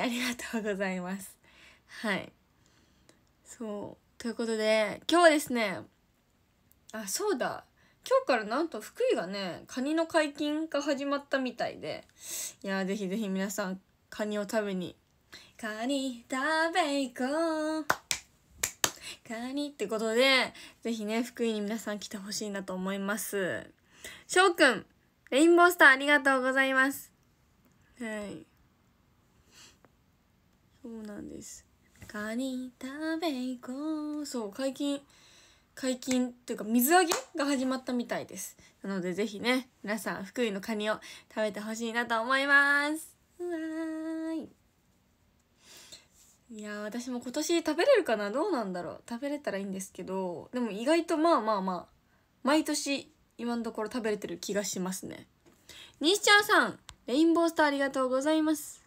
ありがとうございます。はい。そう。ということで、今日はですね、あ、そうだ。今日からなんと福井がね、カニの解禁が始まったみたいで、いやぜひぜひ皆さん、カニを食べに、カニ食べ行こう。カニってことで、ぜひね、福井に皆さん来てほしいなと思います。翔くん、レインボースターありがとうございます。はい。そうなんですカニ食べ行こうそう解禁解禁というか水揚げが始まったみたいですなのでぜひね皆さん福井のカニを食べてほしいなと思いますうわーいいや私も今年食べれるかなどうなんだろう食べれたらいいんですけどでも意外とまあまあまあ毎年今のところ食べれてる気がしますね西ちゃんさんレインボースターありがとうございます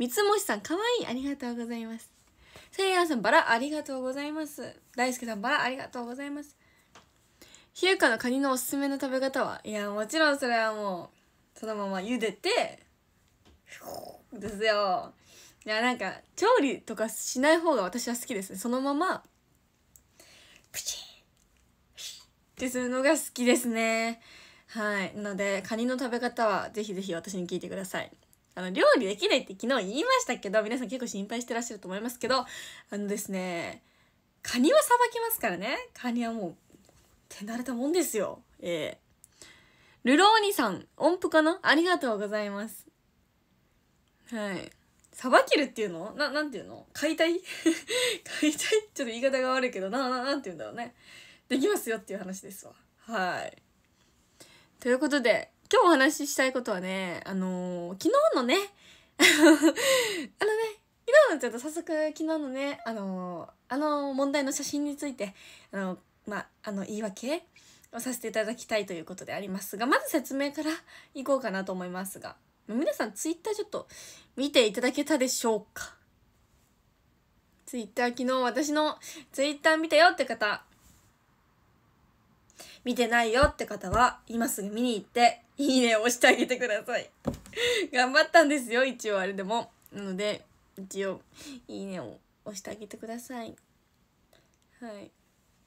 三つ星さん、かわいい。ありがとうございます。せいやさん、バラ、ありがとうございます。大輔さん、バラ、ありがとうございます。ひゆかのカニのおすすめの食べ方はいや、もちろんそれはもう、そのまま茹でて、ですよ。いや、なんか、調理とかしない方が私は好きですね。そのまま、プチンってするのが好きですね。はい。なので、カニの食べ方は、ぜひぜひ私に聞いてください。あの、料理できないって昨日言いましたけど、皆さん結構心配してらっしゃると思いますけど、あのですね、カニはさばきますからね。カニはもう、手慣れたもんですよ。えー、ルローニさん、音符かなありがとうございます。はい。さばけるっていうのな、なんていうの解体 解体ちょっと言い方が悪いけど、な、な、なんて言うんだろうね。できますよっていう話ですわ。はい。ということで、今日お話ししたいことはね、あのー、昨日のね、あのね、昨日のちょっと早速昨日のね、あのー、あの問題の写真について、あのまあ、あの言い訳をさせていただきたいということでありますが、まず説明からいこうかなと思いますが、皆さんツイッターちょっと見ていただけたでしょうかツイッター昨日私のツイッター見たよって方、見てないよって方は、今すぐ見に行って、いいねを押してあげてください。頑張ったんですよ、一応あれでも。なので、一応、いいねを押してあげてください。はい。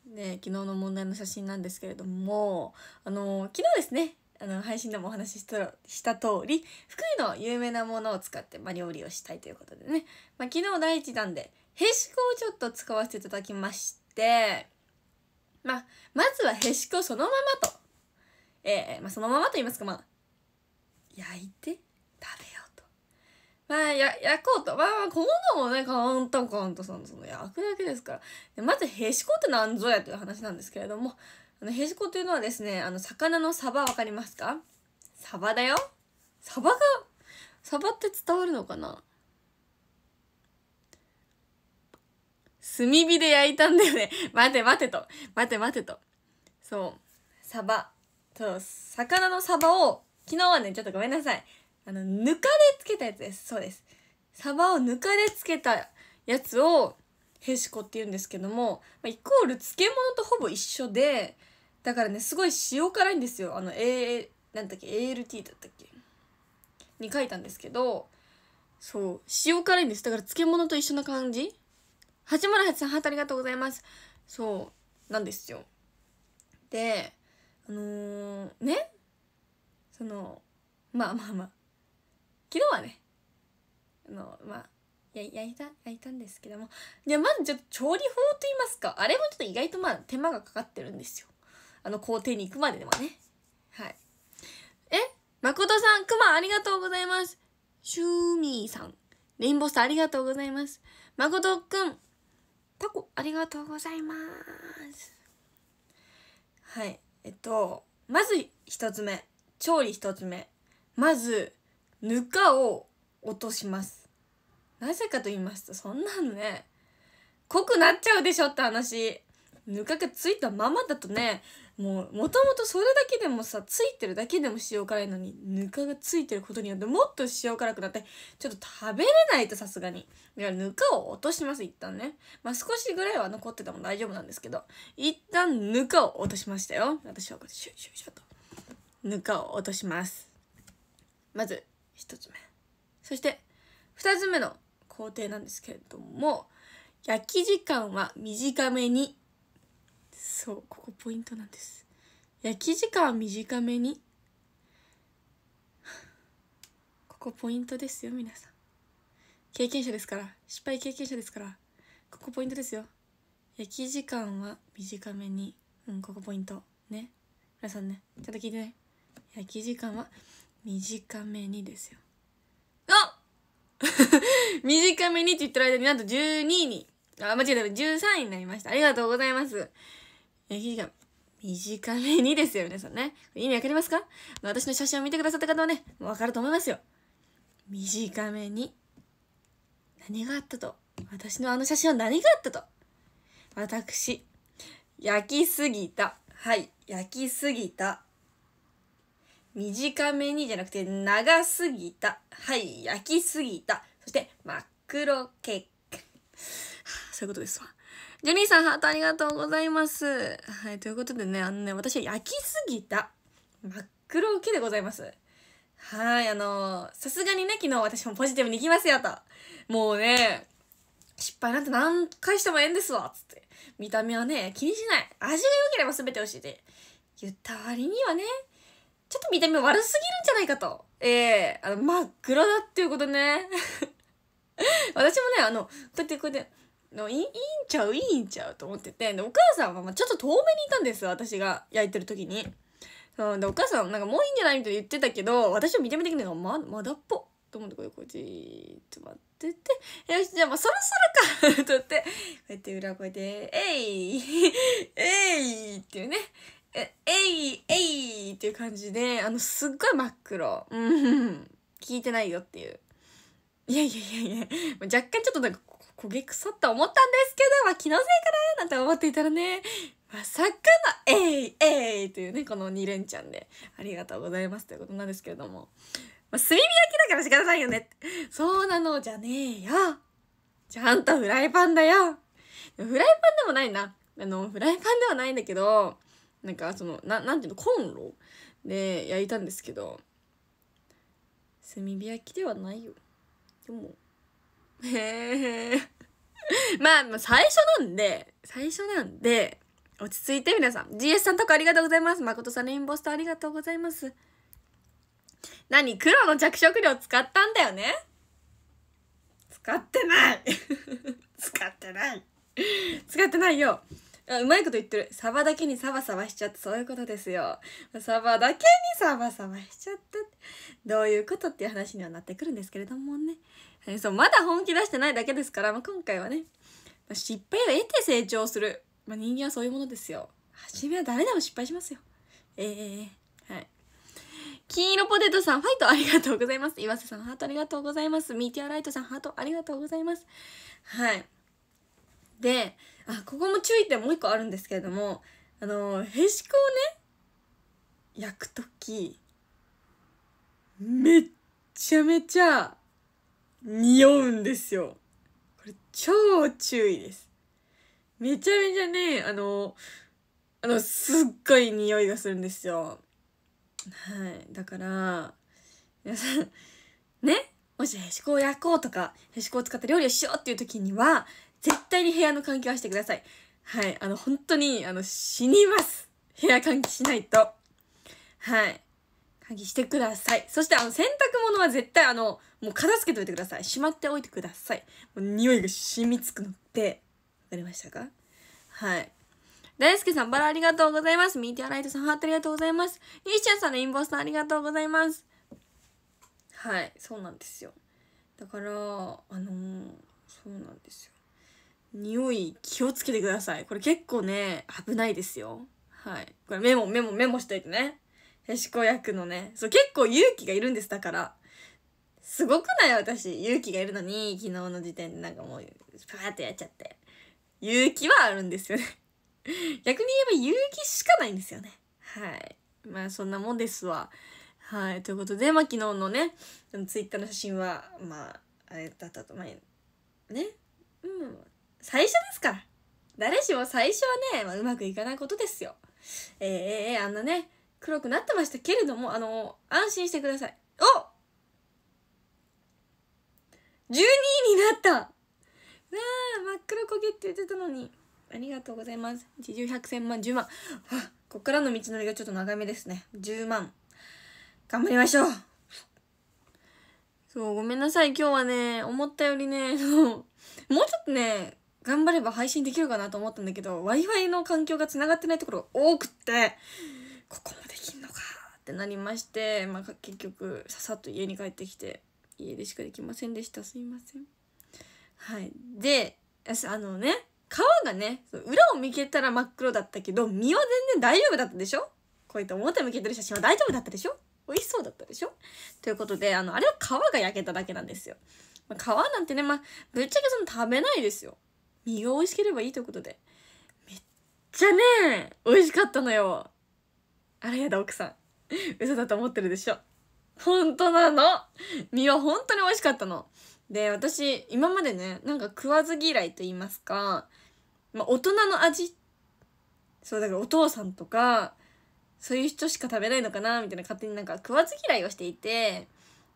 で、昨日の問題の写真なんですけれども、あの、昨日ですね、あの配信でもお話ししたした通り福井の有名なものを使って、まあ、料理をしたいということでね、まあ、昨日第一弾でへしこをちょっと使わせていただきましてまあ、まずはへしこそのままと、えー、まあ、そのままと言いますか、まあ、焼いて食べようと。まあ、や、焼こうと。まあまあ、こうのもね、簡単簡単その、その、焼くだけですから。でまず、へしこって何ぞやという話なんですけれども、あの、へしこというのはですね、あの、魚のサバわかりますかサバだよサバが、サバって伝わるのかな炭火で焼いたんだよね。待て待てと。待て待てと。そう。サバ。そう、魚のサバを、昨日はね、ちょっとごめんなさい。あの、ぬかでつけたやつです。そうです。サバをぬかでつけたやつを、へしこって言うんですけども、まあ、イコール漬物とほぼ一緒で、だからね、すごい塩辛いんですよ。あの、A、なんだっけ、ALT だったっけに書いたんですけど、そう、塩辛いんです。だから漬物と一緒な感じ八村八さんハートありがとうございますそうなんですよであのー、ねそのまあまあまあ昨日はねあのまあや焼いた焼いたんですけどもじゃまずちょっと調理法と言いますかあれもちょっと意外とまあ手間がかかってるんですよあの工程に行くまでではねはいえ誠さんくまありがとうございますシューミーさんレインボースんありがとうございます誠くんタコありがとうございますはいえっとまず1つ目調理1つ目まずぬかを落としますなぜかと言いますとそんなんね濃くなっちゃうでしょって話ぬかがついたままだとねもうもともとそれだけでもさついてるだけでも塩辛いのにぬかがついてることによってもっと塩辛くなってちょっと食べれないとさすがにぬかを落とします一旦ねまあ少しぐらいは残ってても大丈夫なんですけど一旦ぬかを落としましたよ私はシュッシュッシュッとぬかを落としますまず1つ目そして2つ目の工程なんですけれども焼き時間は短めにそうここポイントなんです焼き時間は短めにここポイントですよ皆さん経験者ですから失敗経験者ですからここポイントですよ焼き時間は短めにうんここポイントね皆さんねちゃんと聞いてね焼き時間は短めにですよあ 短めにって言ってる間になんと12位にあ間違えた13位になりましたありがとうございます焼き時間短めにですよ皆さんね意味わかりますか私の写真を見てくださった方はねわかると思いますよ短めに何があったと私のあの写真は何があったと私焼きすぎたはい焼きすぎた短めにじゃなくて長すぎたはい焼きすぎたそして真っ黒結果そういうことですわジョニーさん、ハートありがとうございます。はい、ということでね、あのね、私は焼きすぎた。真っ黒受でございます。はい、あのさすがにね、昨日私もポジティブに行きますよと。もうね、失敗なんて何回してもええんですわ、つって。見た目はね、気にしない。味が良ければ全て教えて。言った割にはね、ちょっと見た目悪すぎるんじゃないかと。ええー、あの、真っ黒だっていうことね。私もね、あの、こうやってこうやって、のいいんちゃういいんちゃうと思っててでお母さんはちょっと遠目にいたんです私が焼いてる時にそうでお母さんなんかもういいんじゃないみたい言ってたけど私は見た目的にはままだっぽと思ってこれこうじーっと待っててよしじゃあまあそろそろかとってこうやって裏声で「えいえい!」っていうね「えいえい!」っていう感じであのすっごい真っ黒うん聞いてないよっていう。いやいやいやいや、若干ちょっとなんか焦げそって思ったんですけど、まあ、気のせいかななんて思っていたらね、まさかの、えい、えいというね、この2連チャンで、ありがとうございますということなんですけれども。まあ、炭火焼きだから仕方ないよね。そうなのじゃねえよ。ちゃんとフライパンだよ。フライパンでもないな。あの、フライパンではないんだけど、なんかその、ななんていうの、コンロで焼いたんですけど、炭火焼きではないよ。でも、へえまあ最初なんで最初なんで落ち着いて皆さん GS さんとかありがとうございます誠さんレインボースターありがとうございます何黒の着色料使ったんだよね使ってない 使ってない使ってないようまいこと言ってるサバだけにサバサバしちゃってそういうことですよサバだけにサバサバしちゃってどういうことっていう話にはなってくるんですけれどもねえそうまだ本気出してないだけですから、まあ、今回はね、まあ、失敗を得て成長する、まあ、人間はそういうものですよ初めは誰でも失敗しますよええー、はい金色ポテトさん、ファイトありがとうございます。岩瀬さん、ハートありがとうございます。ミーティアライトさん、ハートありがとうございます。はい。で、あ、ここも注意点もう一個あるんですけれども、あの、へしこをね、焼くとき、めっちゃめちゃ匂うんですよ。これ超注意です。めちゃめちゃね、あの、あの、すっごい匂いがするんですよ。はい。だから、皆さん、ね、もしへしこを焼こうとか、へしこを使った料理をしようっていう時には、絶対に部屋の換気はしてください。はい。あの、本当に、あの、死にます。部屋換気しないと。はい。換気してください。そして、あの、洗濯物は絶対、あの、もう片付けておいてくださいしまっておいてくださいもう匂いが染みつくのって分かりましたかはい大輔さん、バラありがとうございます。ミーティアライトさん、ハートありがとうございます。ニッシャンさんのインボスさん、ありがとうございます。はい、そうなんですよ。だから、あのー、そうなんですよ。匂い気をつけてください。これ結構ね、危ないですよ。はい。これメモ、メモ、メモしといてね。へしこ役のね。そう、結構勇気がいるんです、だから。すごくない私勇気がいるのに昨日の時点でなんかもうパーってやっちゃって勇気はあるんですよね 逆に言えば勇気しかないんですよねはいまあそんなもんですわはいということでまあ昨日のねツイッターの写真はまああれだったとまあねうん最初ですから誰しも最初はね、まあ、うまくいかないことですよえー、えー、あんなね黒くなってましたけれどもあの安心してくださいおっ12位になったわあ真っ黒焦げって言ってたのにありがとうございます一重100千万10万こっからの道のりがちょっと長めですね10万頑張りましょうそうごめんなさい今日はね思ったよりねそうもうちょっとね頑張れば配信できるかなと思ったんだけど w i f i の環境がつながってないところが多くってここもできんのかってなりまして、まあ、結局ささっと家に帰ってきて家でしかできませんでしたすいませんはいであのね皮がね裏を向けたら真っ黒だったけど身は全然大丈夫だったでしょこういった表向けてる写真は大丈夫だったでしょ美味しそうだったでしょということであのあれは皮が焼けただけなんですよ、まあ、皮なんてねまあぶっちゃけその食べないですよ身が美味しければいいということでめっちゃね美味しかったのよあれやだ奥さん嘘だと思ってるでしょ本当なの身は本当に美味しかったの。で、私、今までね、なんか食わず嫌いと言いますか、まあ、大人の味。そう、だからお父さんとか、そういう人しか食べないのかな、みたいな勝手になんか食わず嫌いをしていて、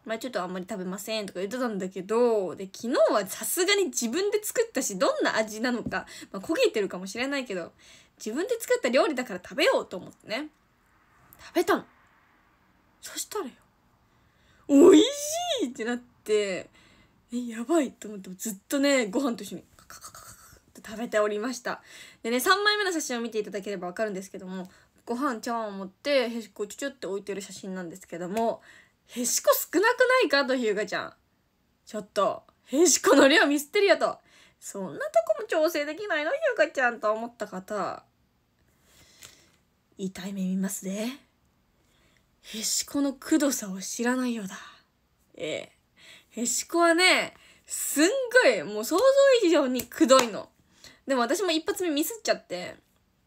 まあちょっとあんまり食べませんとか言ってたんだけど、で、昨日はさすがに自分で作ったし、どんな味なのか、まあ焦げてるかもしれないけど、自分で作った料理だから食べようと思ってね。食べたの。そしたらよ。美味しいってなってえやばいと思ってずっとねご飯と一緒にカカカカカて食べておりましたでね3枚目の写真を見ていただければ分かるんですけどもご飯茶碗を持ってへしこをちょちょって置いてる写真なんですけどもへしこ少なくないかとひゅうがちゃんちょっとへしこの量ミステリアとそんなとこも調整できないのひゅうちゃんと思った方痛い目見ますね。へしこのくどさを知らないようだ。ええ。へしこはね、すんごい、もう想像以上にくどいの。でも私も一発目ミスっちゃって、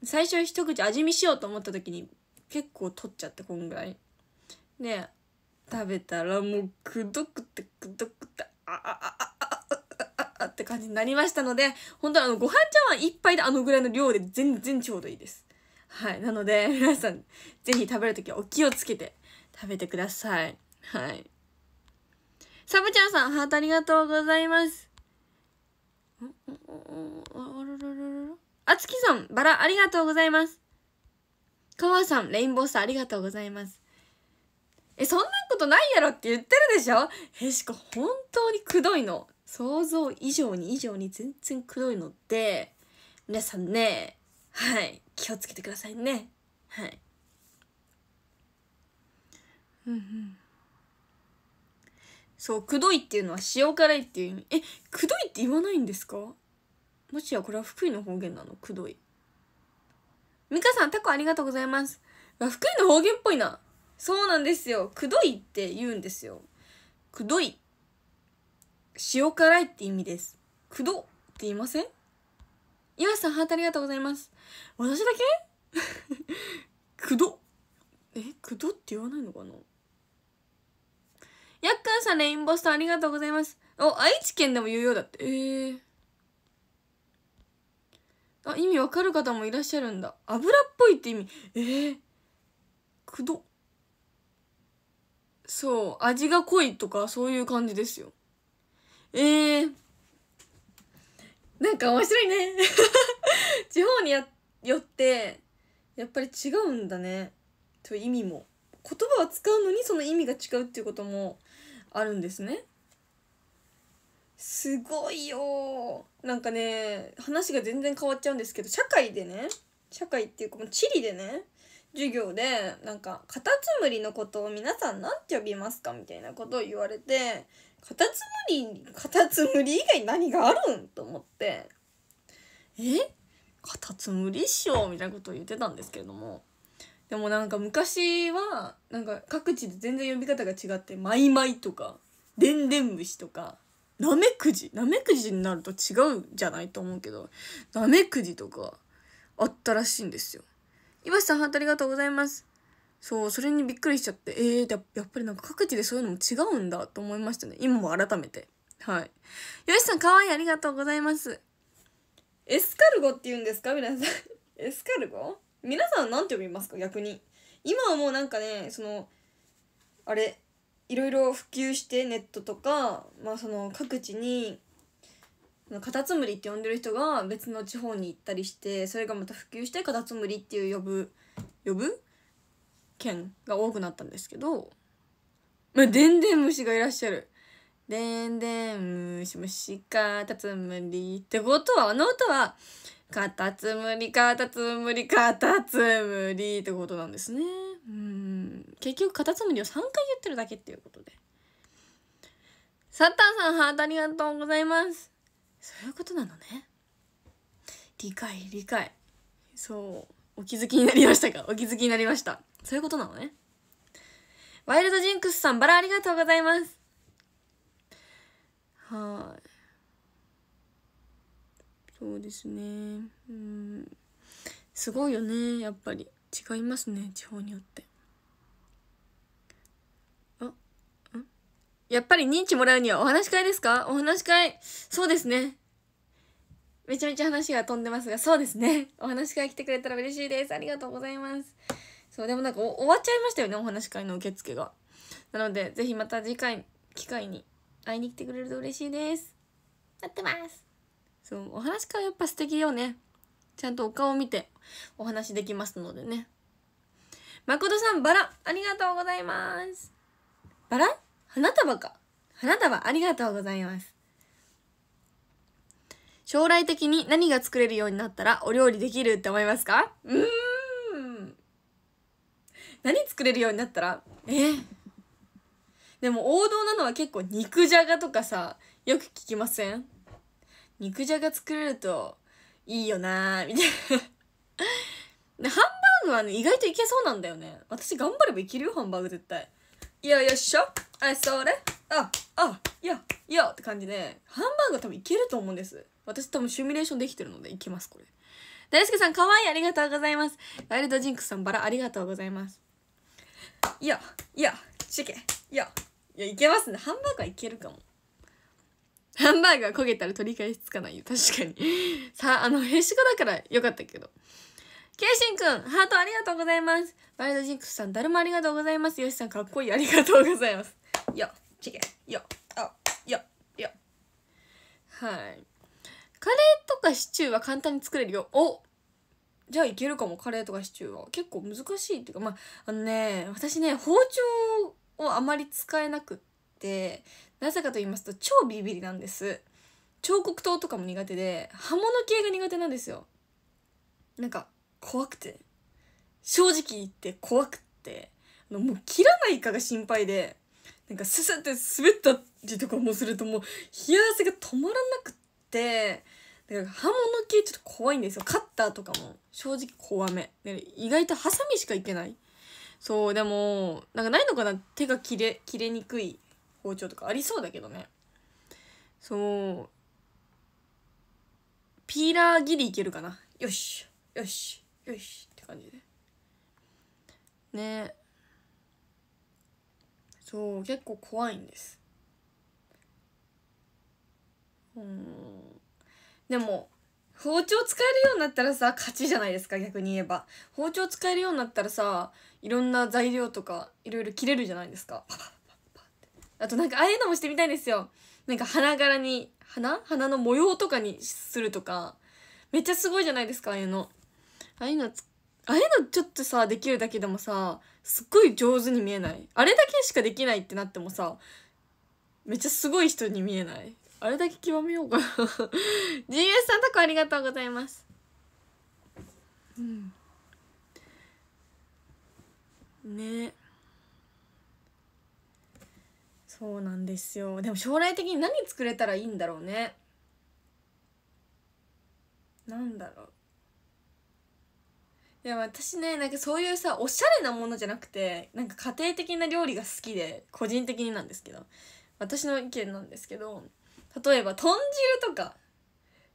最初一口味見しようと思った時に結構取っちゃって、こんぐらい。で、食べたらもうくどくてくどくて、ああああって感じになりましたので、本当あの、ご飯茶碗一杯であのぐらいの量で全然ちょうどいいです。はいなので皆さんぜひ食べる時はお気をつけて食べてくださいはいサブちゃんさんハートありがとうございますあつきさんバラありがとうございますかわさんレインボースターありがとうございますえそんなことないやろって言ってるでしょへしこ本当にくどいの想像以上に以上に全然くどいので皆さんねはい気をつけてくださいねはいうんうんそう「くどい」っていうのは塩辛いっていう意味えくどいって言わないんですかもしやこれは福井の方言なのくどい美香さんタコありがとうございます福井の方言っぽいなそうなんですよくどいって言うんですよくどい塩辛いって意味ですくどって言いません岩さんハートありがとうございます私だけ くどえくどって言わないのかなやっくんさんレインボーストありがとうございますお愛知県でも言うようだってえー、あ意味わかる方もいらっしゃるんだ油っぽいって意味えー、くどそう味が濃いとかそういう感じですよえー、なんか面白いね 地方にやってよってやっぱり違うんだねという意味も言葉を使うのにその意味が違うっていうこともあるんですねすごいよなんかね話が全然変わっちゃうんですけど社会でね社会っていうか地理でね授業でなんかカタツムリのことを皆さん何て呼びますかみたいなことを言われてカタツムリカタツムリ以外何があるんと思ってえカタツムリっしょみたいなことを言ってたんですけれどもでもなんか昔はなんか各地で全然呼び方が違って「マイマイ」とか「でんでん虫」とか「なめくじ」なめくじになると違うじゃないと思うけど「なめくじ」とかあったらしいんですよ。岩瀬さんハートありがとうございます。そうそれにびっくりしちゃってえー、やっぱりなんか各地でそういうのも違うんだと思いましたね今も改めてはい岩瀬さんかわいいありがとうございますエスカルゴって言うんですか皆さんエスカルゴ皆さん何て呼びますか逆に今はもうなんかねそのあれいろいろ普及してネットとか、まあ、その各地にカタツムリって呼んでる人が別の地方に行ったりしてそれがまた普及してカタツムリっていう呼ぶ呼ぶ県が多くなったんですけど、まあ、でんでん虫がいらっしゃるでんでんむしむしかたつむりってことはあの歌はかたつむりかたつむりかたつむりってことなんですねうん結局かたつむりを3回言ってるだけっていうことでサッターさんハートありがとうございますそういうことなのね理解理解そうお気づきになりましたかお気づきになりましたそういうことなのねワイルドジンクスさんバラありがとうございますはいそうですねうんすごいよねやっぱり違いますね地方によってあ、やっぱり認知もらうにはお話し会ですかお話し会、そうですね。めちゃめちゃ話が飛んでますが、そうですね。お話し会来てくれたら嬉しいです。ありがとうございます。そう、でもなんか終わっちゃいましたよね、お話し会の受付が。なので、ぜひまた次回、機会に会いに来てくれると嬉しいです待ってますそうお話会やっぱ素敵よねちゃんとお顔を見てお話できますのでね誠さんバラありがとうございますバラ花束か花束ありがとうございます将来的に何が作れるようになったらお料理できるって思いますかうん何作れるようになったらえー、でも王道なのは結構肉じゃがとかさよく聞きません肉じゃが作れるといいよなーみたいな ハンバーグはね意外といけそうなんだよね私頑張ればいけるよハンバーグ絶対いやよいしょあそれああいやいやって感じでハンバーグ多分いけると思うんです私多分シミュレーションできてるのでいけますこれ大輔さんかわいいありがとうございますワイルドジンクスさんバラありがとうございますいやや、しチケやいやいけますねハンバーガーいけるかもハンバーガー焦げたら取り返しつかないよ確かにさああのへしこだからよかったけどケイシンくん、ハートありがとうございます。バイドジンクスさん、だるまありがとうございます。よしさん、かっこいい。ありがとうございます。よ、チゲ、よ、あ、よ、よ。はい。カレーとかシチューは簡単に作れるよ。おじゃあいけるかも、カレーとかシチューは。結構難しいっていうか、まあ、あのね、私ね、包丁をあまり使えなくってなぜかと言いますと超ビビリなんです彫刻刀とかも苦手で刃物系が苦手なんですよなんか怖くて正直言って怖くってもう切らないかが心配でなんかススって滑ったりとかもするともう冷や汗が止まらなくってだか刃物系ちょっと怖いんですよカッターとかも正直怖め意外とハサミしかいけないそうでもなんかないのかな手が切れ切れにくい包丁とかありそうだけどねそうピーラーギリいけるかなよしよしよしって感じでねそう結構怖いんですうんでも包丁使えるようになったらさ勝ちじゃないですか逆に言えば包丁使えるようになったらさいろんな材料とかいろいろ切れるじゃないですかパパパパってあとなんかああいうのもしてみたいんですよなんか花柄に花花の模様とかにするとかめっちゃすごいじゃないですかああいうのああいうのああいうのちょっとさできるだけでもさすっごい上手に見えないあれだけしかできないってなってもさめっちゃすごい人に見えないあれだけ極めようかな GS さんタコありがとうございますうんねそうなんですよでも将来的に何作れたらいいんだろうねなんだろういや私ねなんかそういうさおしゃれなものじゃなくてなんか家庭的な料理が好きで個人的になんですけど私の意見なんですけど例えば豚汁とか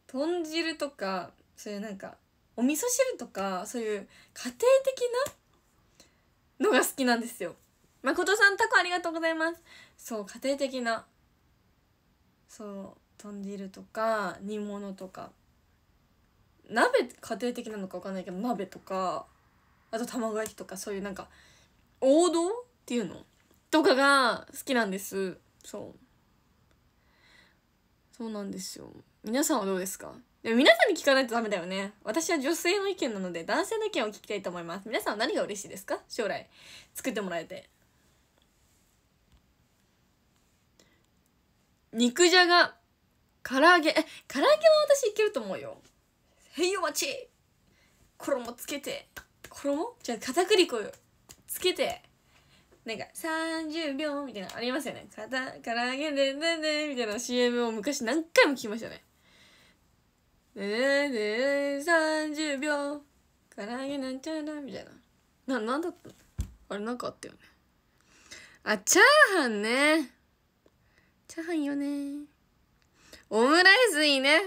豚汁とかそういうなんかお味噌汁とかそういう家庭的なのが好きなんですよ誠さんタコありがとうございますそう家庭的なそう豚汁とか煮物とか鍋家庭的なのか分かんないけど鍋とかあと卵焼きとかそういうなんか王道っていうのとかが好きなんですそうそうなんですよ皆さんはどうですかでも皆さんに聞かないとダメだよね私は女性の意見なので男性の意見を聞きたいと思います皆さんは何が嬉しいですか将来作ってもらえて肉じゃが唐揚げえ唐揚げは私いけると思うよへいよち衣つけて衣じゃあ片栗粉つけてなんか30秒みたいなのありますよね。かから揚げでねででみたいな CM を昔何回も聞きましたね。ででで30秒、から揚げなんちゃらみたいな。な、なんだったあれなんかあったよね。あ、チャーハンね。チャーハンよね。オムライスいいね。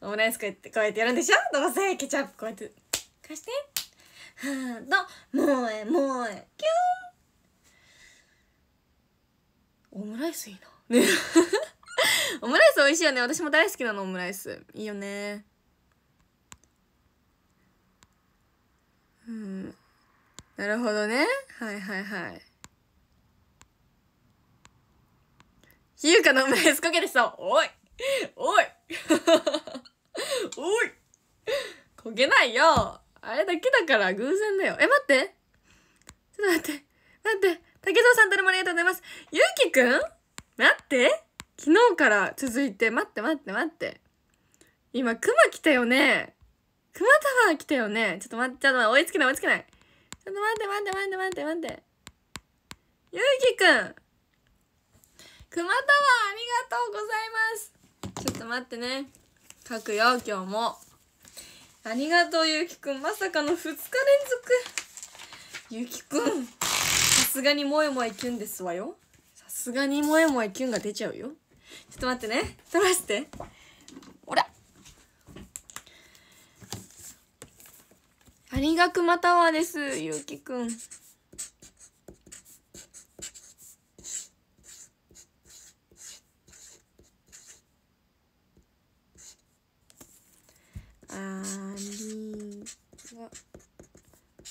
オムライスこうやって、こうやってやるんでしょどうせケチャップこうやって。貸して。はぁ、と、もうえ、もうえ、キューンオムライスいいなね オムライス美味しいよね私も大好きなのオムライスいいよねうんなるほどねはいはいはい優香のオムライスかけてさおいおい おい焦げないよあれだけだから偶然だよえ待ってちょっと待って待って竹蔵さんどれもありがとうございます。ゆうきくん待って昨日から続いて、待って待って待って。今、熊来たよね熊タワー来たよねちょっと待って、ちょっと追いつけない追いつけない。ちょっと待って待って待って待って待って。ゆうきくん熊タワーありがとうございますちょっと待ってね。書くよ、今日も。ありがとう、ゆうきくん。まさかの2日連続。ゆきくん。すがにもえもえキュンですわよさすがにもえもえキュンが出ちゃうよちょっと待ってね取らせてほらありがくまタワーですゆうきくんありが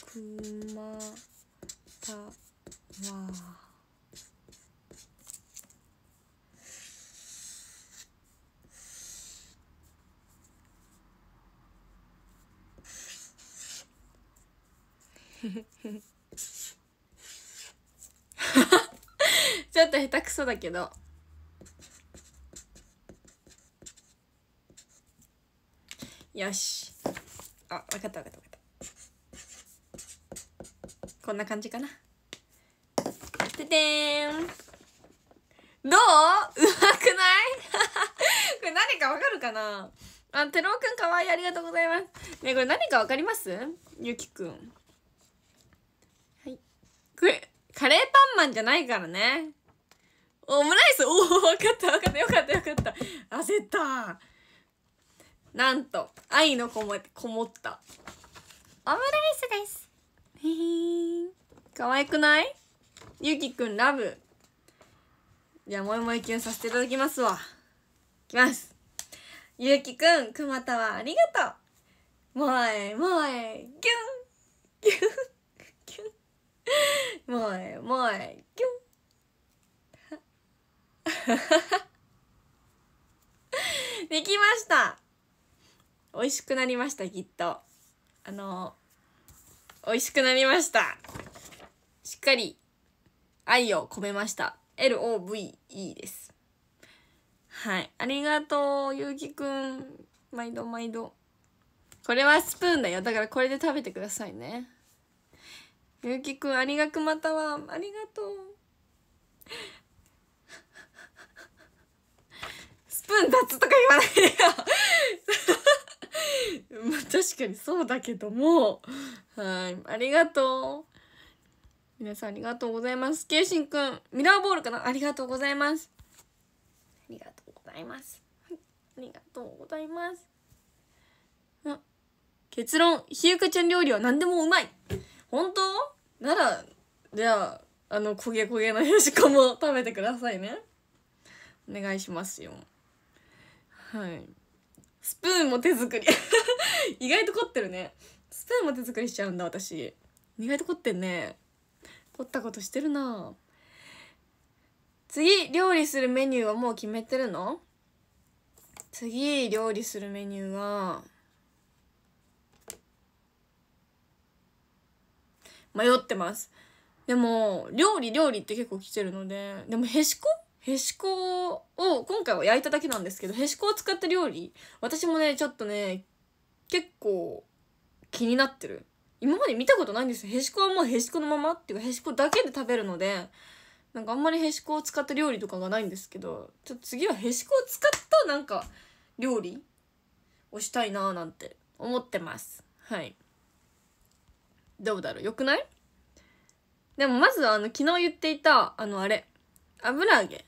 くまたわ あちょっと下手くそだけどよしあ分かった分かったわかったこんな感じかなててんどううまくない これ何かわかるかなあ、てろうくんかわいい。ありがとうございます。ねこれ何かわかりますゆきくん。はい。これ、カレーパンマンじゃないからね。オムライスおお、わかったわかったよかったよかった。焦った。なんと、愛のこも、こもった。オムライスです。へへー。かわいくないゆきくんラブじゃあもえもえキュンさせていただきますわいきますゆうきくんくまたはありがとうもえもえキュンキュンキュンもえもえキュンできました美味しくなりましたきっとあの美味しくなりましたしっかり愛を込めました LOVE ですはいありがとうゆうきくん毎度毎度これはスプーンだよだからこれで食べてくださいねゆうきくんありがくまたはありがとうスプーン立とか言わないでよ まあ、確かにそうだけどもはいありがとう皆さんありがとうございますケイシンくんミラーボールかなありがとうございますありがとうございますありがとうございますあ結論ひゆかちゃん料理は何でもうまい本当ならじゃああの焦げ焦げのよしこも食べてくださいねお願いしますよはいスプーンも手作り 意外と凝ってるねスプーンも手作りしちゃうんだ私意外と凝ってんね凝ったことしてるな次料理するメニューはもう決めてるの次料理するメニューは迷ってますでも料理料理って結構来てるのででもへしこへしこを今回は焼いただけなんですけどへしこを使った料理私もねちょっとね結構気になってる今まで見たことないんですよへしこはもうへしこのままっていうかへしこだけで食べるのでなんかあんまりへしこを使った料理とかがないんですけどちょっと次はへしこを使ったなんか料理をしたいなーなんて思ってますはいどうだろうよくないでもまずあの昨日言っていたあのあれ油揚げ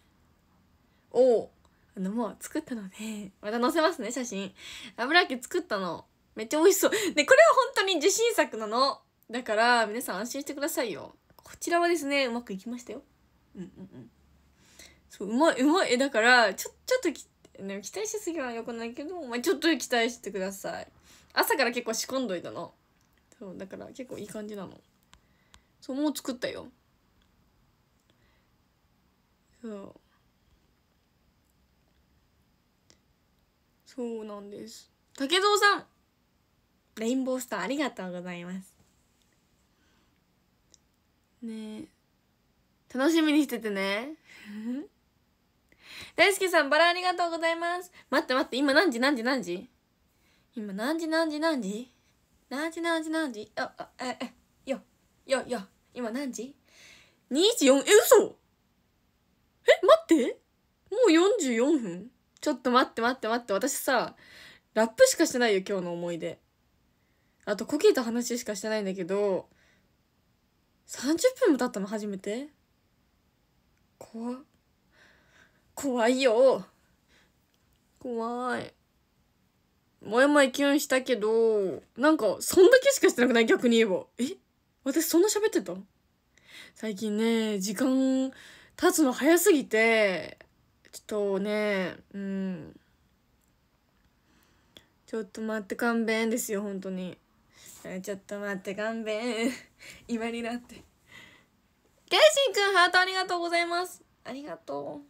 をあのもう作ったのでまた載せますね写真油揚げ作ったのめっちゃ美味しそう。で、これは本当に自信作なの。だから、皆さん安心してくださいよ。こちらはですね、うまくいきましたよ。うんうんうん。そう、うまい、うまい。だから、ちょ、ちょっとね、期待しすぎは良くないけど、まあ、ちょっと期待してください。朝から結構仕込んどいたの。そう、だから結構いい感じなの。そう、もう作ったよ。そう。そうなんです。竹蔵さんレインボースターありがとうございますね楽しみにしててね 大輔さんバラありがとうございます待って待って今何時何時何時今何時何時何時何時何時何時ああええよよよ今何時2時4え嘘え待ってもう44分ちょっと待って待って待って私さラップしかしてないよ今日の思い出あとコキーと話しかしてないんだけど30分も経ったの初めて怖怖いよ怖いもやもやキュンしたけどなんかそんだけしかしてなくない逆に言えばえ私そんな喋ってた最近ね時間経つの早すぎてちょっとねうんちょっと待って勘弁ですよ本当に。ちょっと待って勘弁 今になってケイシンくんハートありがとうございますありがと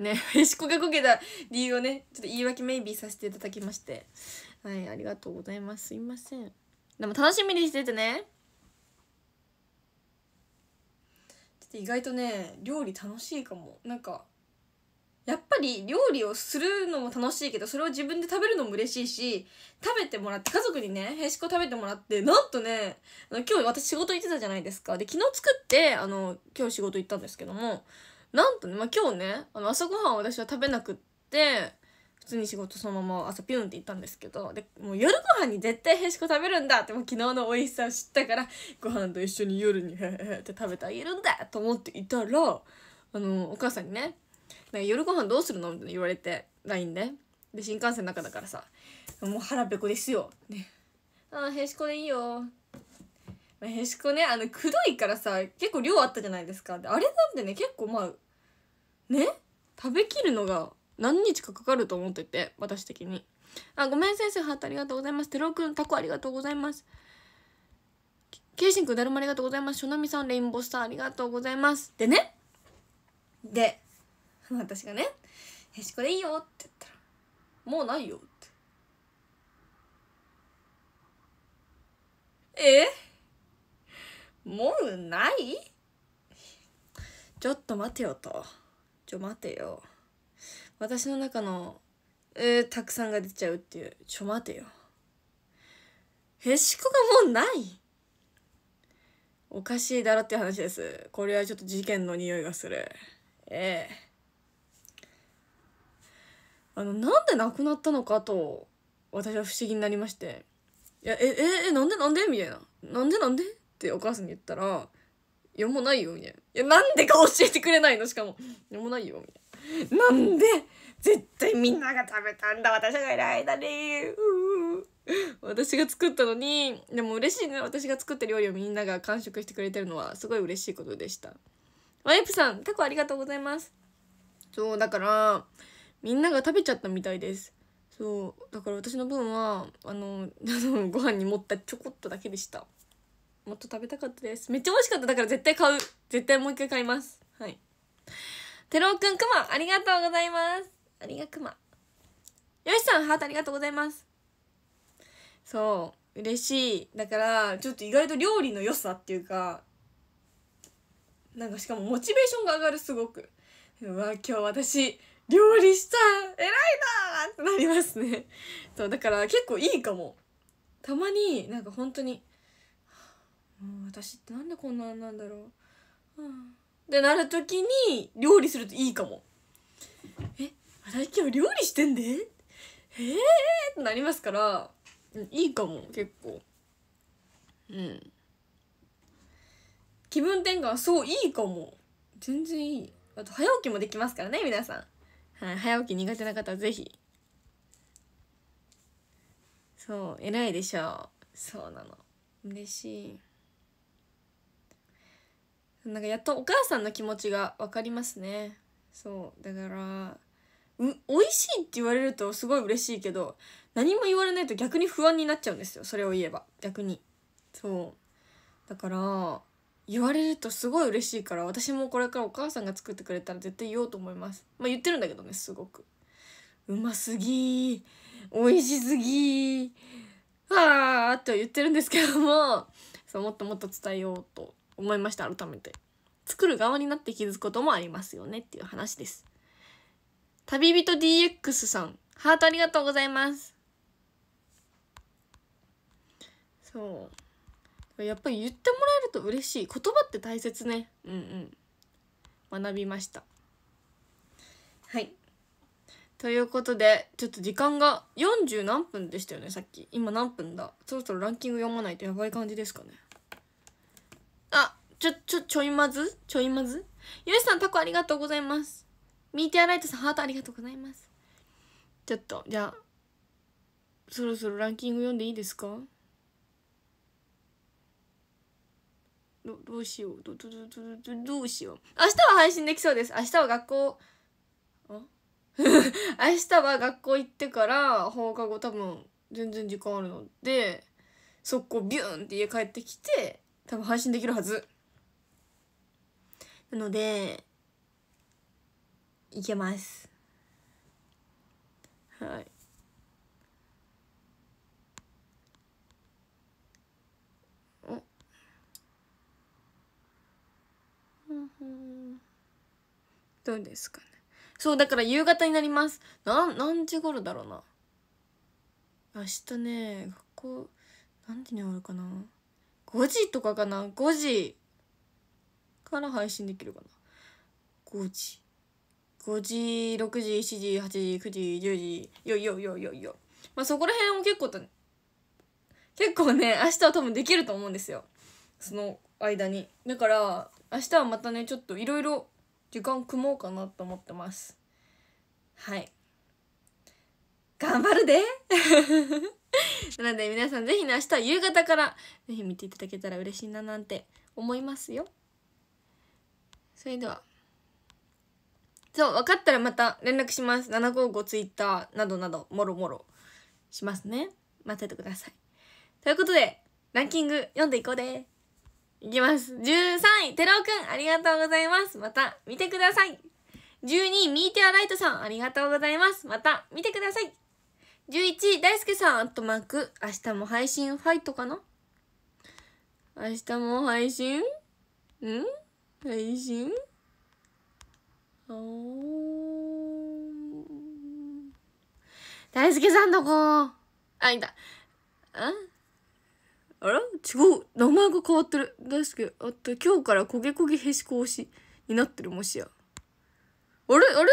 うねえ しこがこけた理由をねちょっと言い訳メイビーさせていただきましてはいありがとうございますすいませんでも楽しみにしててねちょっと意外とね料理楽しいかもなんかやっぱり料理をするのも楽しいけどそれを自分で食べるのも嬉しいし食べてもらって家族にねへしこ食べてもらってなんとね今日私仕事行ってたじゃないですかで昨日作ってあの今日仕事行ったんですけどもなんとね、まあ、今日ねあの朝ごはん私は食べなくって普通に仕事そのまま朝ピュンって行ったんですけどでもう夜ご飯に絶対へしこ食べるんだってもう昨日の美味しさを知ったからご飯と一緒に夜にへへって食べてあげるんだと思っていたらあのお母さんにねなんか夜ご飯どうするの?」って言われて LINE で、で新幹線の中だからさもう腹ペコですよ。ね、ああへしこでいいよ。まあ、へしこねあのくどいからさ結構量あったじゃないですかあれなんでね結構まあね食べきるのが何日かかかると思ってて私的にあごめん先生ハートありがとうございますてろうくんタコありがとうございますケイシンくんだるまありがとうございますしょなみさんレインボースターありがとうございますでねで 私がね「へしこでいいよ」って言ったら「もうないよ」ってえもうないちょっと待てよとちょ待てよ私の中のえー、たくさんが出ちゃうっていうちょ待てよへしこがもうないおかしいだろっていう話ですこれはちょっと事件の匂いがするええーあのなんで亡くなったのかと私は不思議になりまして「いやえええなんでなんで?」みたいな「なんでなんで?」ってお母さんに言ったら「読やもないよ」みたいな「いやなんでか教えてくれないのしかも「いもないよ」みたいな「なんで絶対みんなが食べたんだ私がいる間に」私が作ったのにでも嬉しいね私が作った料理をみんなが完食してくれてるのはすごい嬉しいことでしたワイプさん過去ありがとうございますそうだからみんなが食べちゃったみたいですそうだから私の分はあの ご飯に盛ったちょこっとだけでしたもっと食べたかったですめっちゃ美味しかっただから絶対買う絶対もう一回買いますはいてろうくんくまありがとうございますありがくまよしさんハートありがとうございますそう嬉しいだからちょっと意外と料理の良さっていうかなんかしかもモチベーションが上がるすごくうわ今日私料理しちゃう偉いなってなりますねそうだから結構いいかもたまになんか本当に「私ってなんでこんなんなんだろう」ってなる時に料理するといいかも「え私今日料理してんで?」えーってなりますからいいかも結構うん気分転換そういいかも全然いいあと早起きもできますからね皆さんはい、早起き苦手な方ぜひそう偉いでしょうそうなの嬉しいなんかやっとお母さんの気持ちが分かりますねそうだからう美味しいって言われるとすごい嬉しいけど何も言われないと逆に不安になっちゃうんですよそれを言えば逆にそうだから言われるとすごい嬉しいから私もこれからお母さんが作ってくれたら絶対言おうと思いますまあ言ってるんだけどねすごくうますぎ美味しすぎはあって言ってるんですけどもそうもっともっと伝えようと思いました改めて作る側になって気づくこともありますよねっていう話です旅人 DX さんハートありがとうございますそうやっぱり言ってもらえると嬉しい言葉って大切ねうんうん学びましたはいということでちょっと時間が40何分でしたよねさっき今何分だそろそろランキング読まないとやばい感じですかねあちょちょちょいまずちょいまずゆうしさんタコありがとうございますミーティアライトさんハートありがとうございますちょっとじゃあそろそろランキング読んでいいですかどどうしようどどどどどどうしよう明日は配信できそうです明日は学校あ 明日は学校行ってから放課後多分全然時間あるので速攻ビューンって家帰ってきて多分配信できるはずなので行けますはいうんどうですかねそうだから夕方になりますなん何時頃だろうな明日ね学校何時に終わるかな5時とかかな5時から配信できるかな5時5時6時7時8時9時10時よいよいよいよいよまあそこら辺も結構結構ね明日は多分できると思うんですよその間にだから明日はまたねちょっといろいろ時間組もうかなと思ってますはい頑張るで なので皆さんぜひね明日夕方からぜひ見ていただけたら嬉しいななんて思いますよそれではそう分かったらまた連絡します755ツイッターなどなどもろもろしますね待っててくださいということでランキング読んでいこうでいきます。13位、てろうくん、ありがとうございます。また、見てください。12位、ミーティアライトさん、ありがとうございます。また、見てください。11位、大輔さん、アットマーク、明日も配信ファイトかな明日も配信ん配信大輔さんどこあ、いた。んあら違う名前が変わってる大輔あった今日から焦げ焦げへしこ推しになってるもしやあれあれ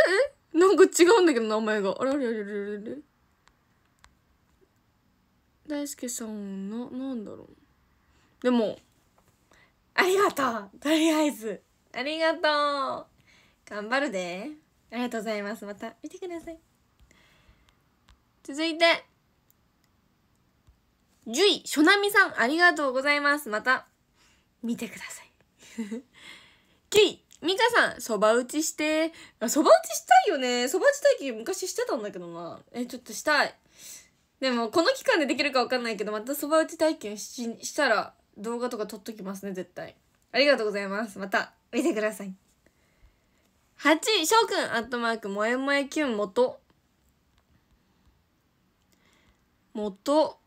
えなんか違うんだけど名前があれあれあれあれあれ大輔さんななんだろうでもありがとうとりあえずありがとう頑張るでありがとうございますまた見てください続いてジュイ、ショナミさん、ありがとうございます。また、見てください。キイ、ミカさん、そば打ちして。そば打ちしたいよね。そば打ち体験昔してたんだけどな。え、ちょっとしたい。でも、この期間でできるかわかんないけど、またそば打ち体験ししたら、動画とか撮っときますね、絶対。ありがとうございます。また、見てください。8位、翔くん、アットマーク、もえもえキュン元。元。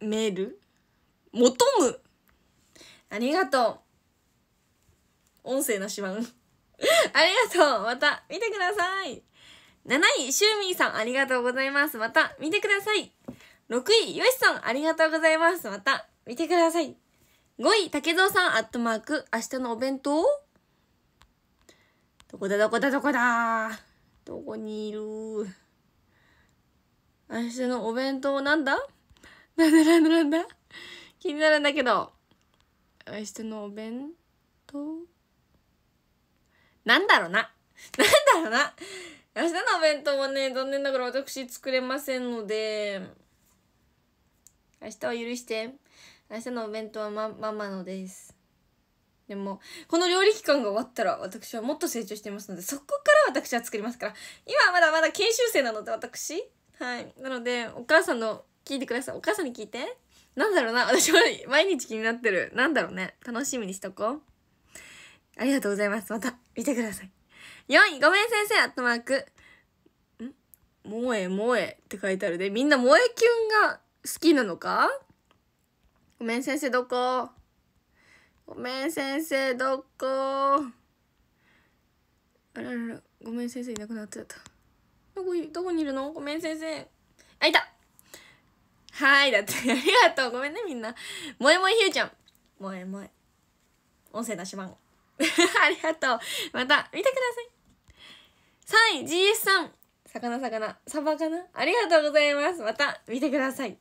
メール求むありがとう音声のしまう ありがとうまた見てください7位、シューミーさん、ありがとうございます。また、見てください。6位、よしさん、ありがとうございます。また、見てください。5位、竹蔵さん、アットマーク、明日のお弁当どこだ、どこだ、どこだどこにいる明日のお弁当なんだなんだなんだなんだ気になるんだけど。明日のお弁当なんだろうな。なんだろうな。明日のお弁当はね、残念ながら私作れませんので、明日は許して。明日のお弁当はま、ママのです。でも、この料理期間が終わったら私はもっと成長してますので、そこから私は作りますから。今はまだまだ研修生なので私。はい。なので、お母さんの聞いてくださいお母さんに聞いてなんだろうな私は 毎日気になってるなんだろうね楽しみにしとこうありがとうございますまた見てください4位ごめん先生アットマークん萌え萌えって書いてあるでみんな萌えキュンが好きなのかごめん先生どこごめん先生どこあらららごめん先生いなくなっちゃったどこどこにいるのごめん先生あいたはいだってありがとうごめんねみんな萌え萌えひうちゃん萌え萌え音声出しまん ありがとうまた見てください3位 GS さん魚魚サバかなありがとうございますまた見てください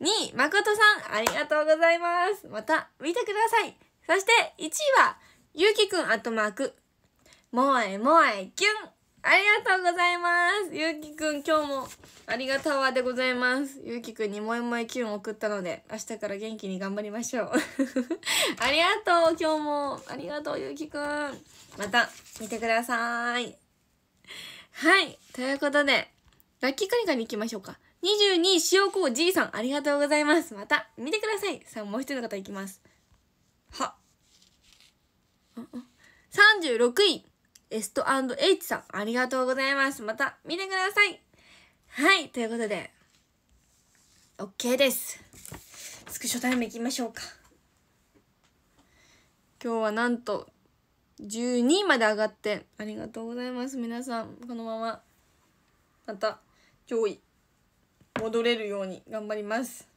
2位誠さんありがとうございますまた見てくださいそして1位はゆうきくんアットマーク萌え萌えキュンありがとうございますゆうきくん今日もありがうわでございますゆうきくんにもえもえキュン送ったので明日から元気に頑張りましょう ありがとう今日もありがとうゆうきくんまた見てくださいはいということでラッキーカニカに行きましょうか22塩こうじいさんありがとうございますまた見てくださいさあもう一人の方いきますは36位エスト &H さん、ありがとうございます。また見てください。はい、ということで、OK です。スクショタイムいきましょうか。今日はなんと、12位まで上がって、ありがとうございます。皆さん、このまま、また、上位、戻れるように頑張ります。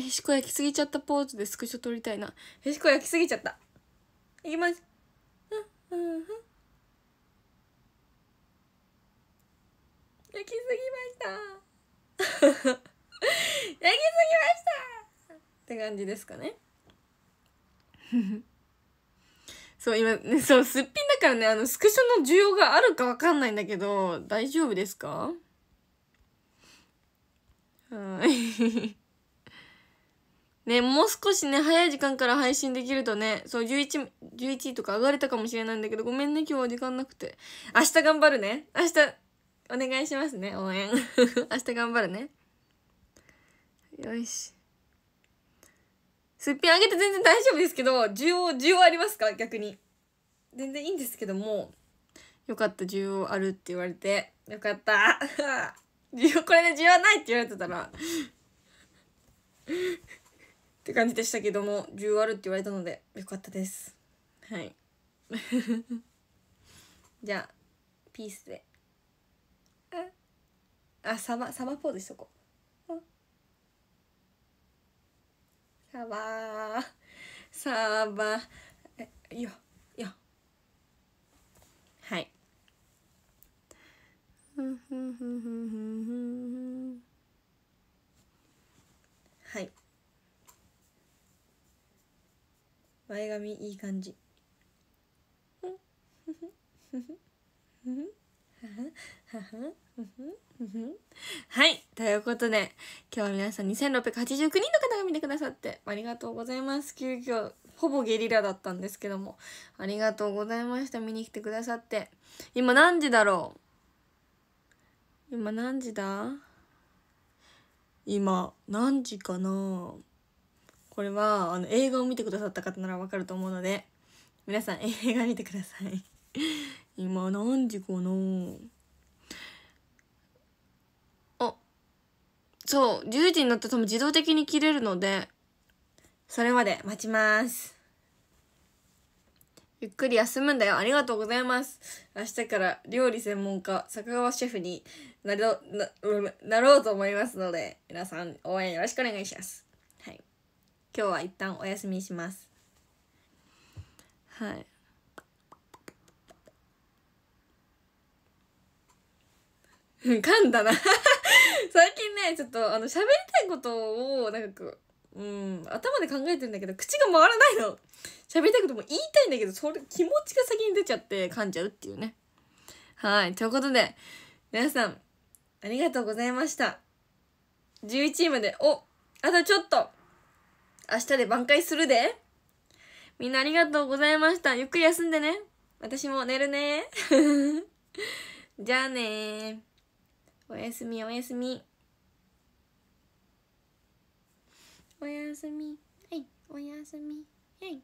へしこ焼きすぎちゃったポーズでスクショ撮りたいなへしこ焼きすぎちゃったいきますうん、うん、焼きすぎました 焼きすぎましたって感じですかね そう今ねそうすっぴんだからねあのスクショの需要があるかわかんないんだけど大丈夫ですか はいね、もう少しね、早い時間から配信できるとね、そう、11、11とか上がれたかもしれないんだけど、ごめんね、今日は時間なくて。明日頑張るね。明日、お願いしますね、応援。明日頑張るね。よし。すっぴんあげて全然大丈夫ですけど、需要、需要ありますか逆に。全然いいんですけども、よかった、需要あるって言われて。よかった。需要、これで需要ないって言われてたら。って感じでしたけども10あるって言われたのでよかったですはい じゃあピースであサバサバポーズしとこうサバサバえよよはいはい前髪いい感じはい。ということで、今日は皆さん2689人の方が見てくださってありがとうございます。急遽、ほぼゲリラだったんですけども、ありがとうございました。見に来てくださって。今何時だろう今何時だ今何時かなこれはあの映画を見てくださった方ならわかると思うので皆さん映画見てください 今何時かなあそう10時になったら多分自動的に切れるのでそれまで待ちますゆっくり休むんだよ。ありがとうございます。明日から料理専門家、坂川シェフになろうと思いますので、皆さん応援よろしくお願いします。今日は一旦お休みしますはい 噛んだな 最近ねちょっとあの喋りたいことをなんかうん頭で考えてるんだけど口が回らないの喋りたいことも言いたいんだけどそれ気持ちが先に出ちゃって噛んじゃうっていうねはいということで皆さんありがとうございました11位までおあとちょっと明日で挽回するで。みんなありがとうございました。ゆっくり休んでね。私も寝るね。じゃあねおやすみおやすみ。おやすみ。はい、おやすみ。はい。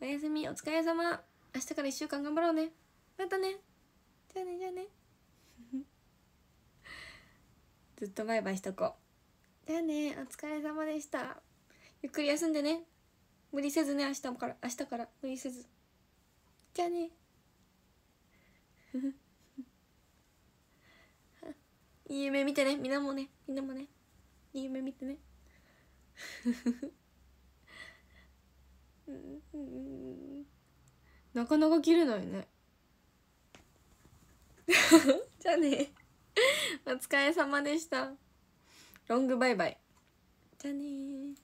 おやすみ、お疲れ様。明日から一週間頑張ろうね。またね。じゃあね、じゃあね。ずっとバイバイしとこう。じゃあね、お疲れ様でした。ゆっくり休んでね無理せずね明日から明日から無理せずじゃあね いい夢見てねみんなもねみんなもねいい夢見てね なかなか切れないね じゃあねお疲れ様でしたロングバイバイじゃあね